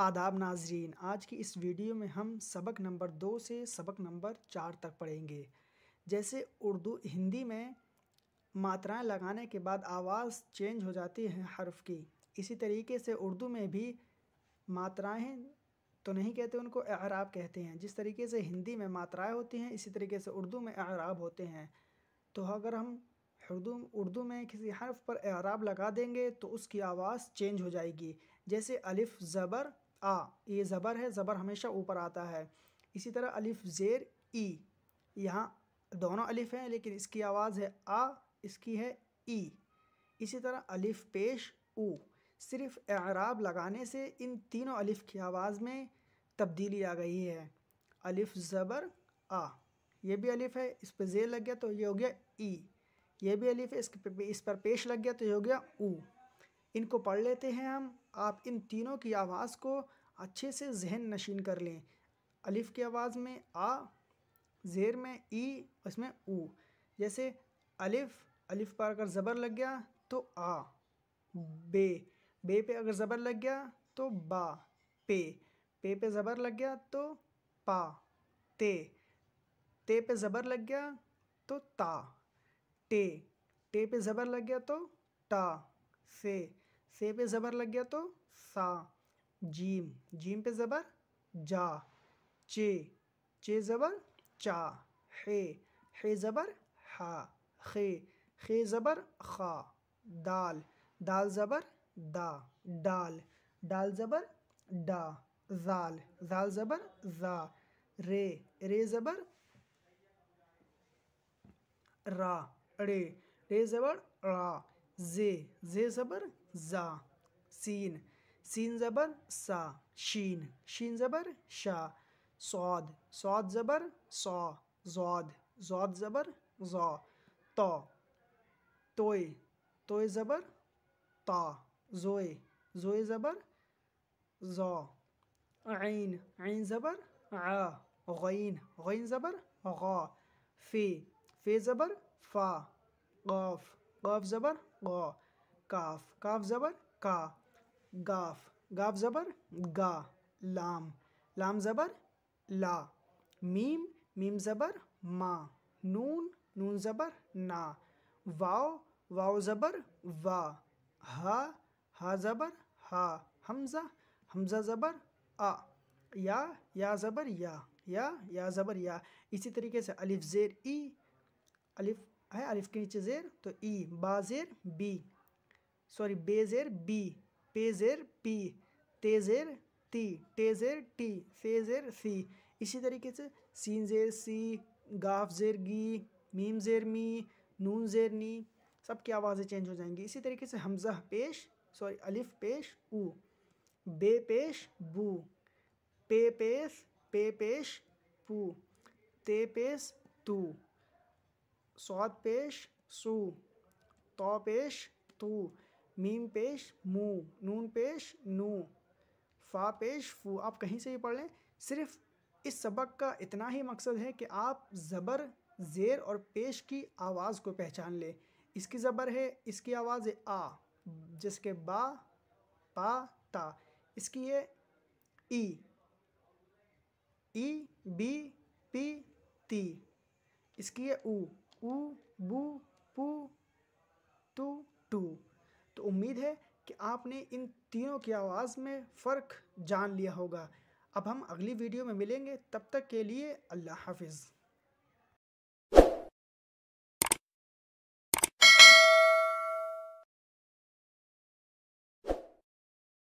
आदाब नाजरीन आज की इस वीडियो में हम सबक नंबर दो से सबक नंबर चार तक पढ़ेंगे जैसे उर्दू हिंदी में मात्राएं लगाने के बाद आवाज़ चेंज हो जाती है हर्फ की इसी तरीके से उर्दू में भी मात्राएं तो नहीं कहते उनको अराब कहते हैं जिस तरीके से हिंदी में मात्राएं होती हैं इसी तरीके से उर्दू में अराब होते हैं तो अगर हम उर्दू उर्दू में किसी हर्फ पर अराब लगा देंगे तो उसकी आवाज़ चेंज हो जाएगी जैसे अलिफ़ ज़बर आ ये ज़बर है ज़बर हमेशा ऊपर आता है इसी तरह अलिफ ज़ेर ई यहाँ दोनों अलिफ हैं लेकिन इसकी आवाज़ है आ इसकी है ई इसी तरह अलिफ पेश ऊ सिर्फ एराब लगाने से इन तीनों अलिफ की आवाज़ में तब्दीली आ गई है अलिफ ज़बर आ ये भी अलिफ है इस पर जेर लग गया तो ये हो गया ई ये भी अलिफ है इस पर पेश लग गया तो ये हो गया ऊ इनको पढ़ लेते हैं हम आप इन तीनों की आवाज़ को अच्छे से जहन नशीन कर लें अलिफ़ की आवाज़ में आ ज़ेर में ई उसमें ऊ जैसे अलिफ़ अलिफ़ पर अगर ज़बर लग गया तो आ बे बे पे अगर ज़बर लग गया तो बा पे पे पे ज़बर लग गया तो पा ते ते पे ज़बर लग गया तो ता टे टे पे ज़बर लग गया तो टा से से पे ज़बर लग गया तो सा जीम जीम पे ज़बर जा चे चे ज़बर चा हे हे ज़बर हा खे खे ज़बर खा दाल दाल ज़बर दा डाल डाल ज़बर डा जाल जाल ज़बर जा रे रे ज़बर रा रे रे ज़बर रा जे जे ज़बर ज़ा सीन सीन ज़बर सा शीन शीन ज़बर शा सौद सौद ज़बर सौ जौद जौद ज़बर ज़ौ तो तोय तोय ज़बर ता जोए जोए ज़बर ज़ौ आइन आइन ज़बर आ गैन ज़बर गा फे फे ज़बर फ़ा गौफ़ गौफ ज़बर गौ काफ काफ ज़बर का गाफ गाफ ज़बर गा लाम लाम ज़बर ला मीम मीम ज़बर मा नून नून ज़बर ना वाओ वाओ ज़बर वा हा हा ज़बर हा हमज़ा हमज़ा ज़बर आ या या ज़बर या या या ज़बर या इसी तरीके से अलिफ ज़ेर ई अलिफ है अलिफ के नीचे ज़ेर तो ई बाजेर बी सॉरी बेजेर बी पेजेर पी तेजेर ती टेजेर टी फेजेर फी इसी तरीके से सीन जेर सी गाफ जेर गी मीम जेर मी नून जेर नी सब की आवाज़ें चेंज हो जाएंगी इसी तरीके से हमज़ा पेश सॉरी अलिफ पेश ऊ बे पेश बू पे पेश पे पेश पू ते पेश तू सौद पेश सू तो पेश तू मीम पेश मू नून पेश नू फा पेश फू आप कहीं से भी पढ़ लें सिर्फ इस सबक का इतना ही मकसद है कि आप ज़बर ज़ेर और पेश की आवाज़ को पहचान लें इसकी ज़बर है इसकी आवाज़ है आ जिसके बा पा ता इसकी है ई ई बी पी ती इसकी है ऊ ऊ बू पू तू टू तो उम्मीद है कि आपने इन तीनों की आवाज़ में फ़र्क जान लिया होगा अब हम अगली वीडियो में मिलेंगे तब तक के लिए अल्लाह हाफिज़